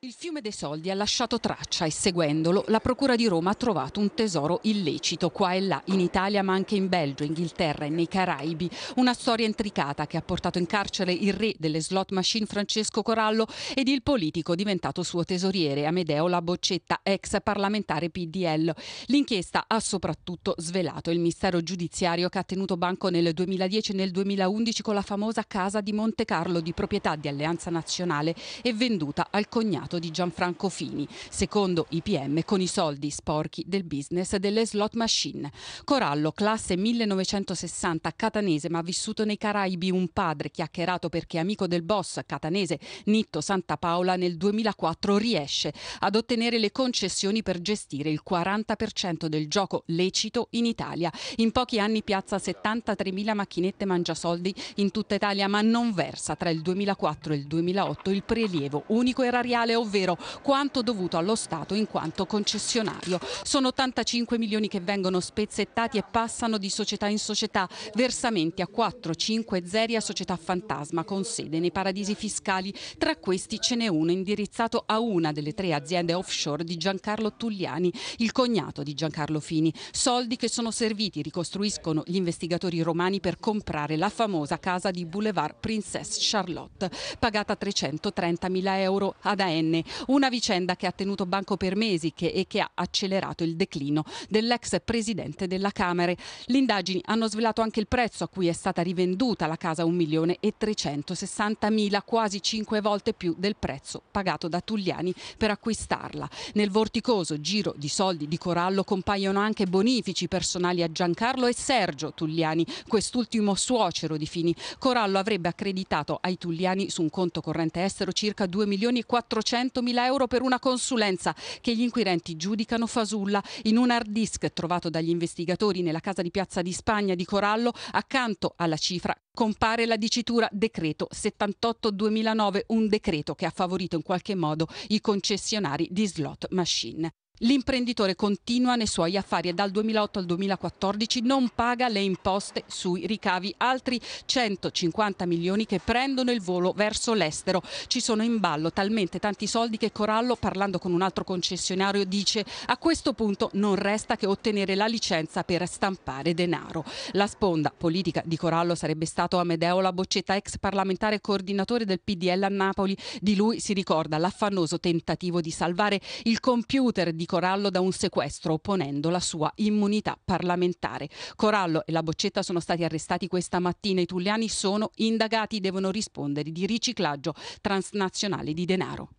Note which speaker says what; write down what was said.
Speaker 1: Il fiume dei soldi ha lasciato traccia e seguendolo la Procura di Roma ha trovato un tesoro illecito qua e là, in Italia ma anche in Belgio, Inghilterra e nei Caraibi. Una storia intricata che ha portato in carcere il re delle slot machine Francesco Corallo ed il politico diventato suo tesoriere Amedeo Laboccetta, ex parlamentare PDL. L'inchiesta ha soprattutto svelato il mistero giudiziario che ha tenuto banco nel 2010 e nel 2011 con la famosa casa di Monte Carlo di proprietà di Alleanza Nazionale e venduta al cognato Senato di Gianfranco Fini, secondo IPM con i soldi sporchi del business delle slot machine. Corallo, classe 1960, catanese ma vissuto nei Caraibi, un padre chiacchierato perché amico del boss catanese Nitto Santa Paola nel 2004 riesce ad ottenere le concessioni per gestire il 40% del gioco lecito in Italia. In pochi anni piazza 73.000 macchinette mangiasoldi in tutta Italia ma non versa tra il 2004 e il 2008 il prelievo unico erariale ovvero quanto dovuto allo Stato in quanto concessionario. Sono 85 milioni che vengono spezzettati e passano di società in società, versamenti a 4, 5, 0 a società fantasma con sede nei paradisi fiscali. Tra questi ce n'è uno indirizzato a una delle tre aziende offshore di Giancarlo Tulliani, il cognato di Giancarlo Fini. Soldi che sono serviti, ricostruiscono gli investigatori romani, per comprare la famosa casa di Boulevard Princess Charlotte, pagata 330 mila euro ad AN ventenne, una vicenda che ha tenuto banco per mesi che, e che ha accelerato il declino dell'ex presidente della Camera. Le indagini hanno svelato anche il prezzo a cui è stata rivenduta la casa 1.360.000, quasi 5 volte più del prezzo pagato da Tulliani per acquistarla. Nel vorticoso giro di soldi di Corallo compaiono anche bonifici personali a Giancarlo e Sergio Tulliani, quest'ultimo suocero di Fini. Corallo avrebbe accreditato ai Tulliani su un conto corrente estero circa 2.400.000 400.000 euro per una consulenza che gli inquirenti giudicano fasulla. In un hard disk trovato dagli investigatori nella casa di Piazza di Spagna di Corallo, accanto alla cifra compare la dicitura decreto 78-2009, un decreto che ha favorito in qualche modo i concessionari di slot machine. L'imprenditore continua nei suoi affari e dal 2008 al 2014 non paga le imposte sui ricavi, altri 150 milioni che prendono il volo verso l'estero. Ci sono in ballo talmente tanti soldi che Corallo, parlando con un altro concessionario, dice a questo punto non resta che ottenere la licenza per stampare denaro. La sponda politica di Corallo sarebbe stato Amedeo La Boccetta, ex parlamentare e coordinatore del PDL a Napoli. Di lui si ricorda l'affannoso tentativo di salvare il computer di Corallo da un sequestro opponendo la sua immunità parlamentare. Corallo e la Boccetta sono stati arrestati questa mattina. I tulliani sono indagati, devono rispondere di riciclaggio transnazionale di denaro.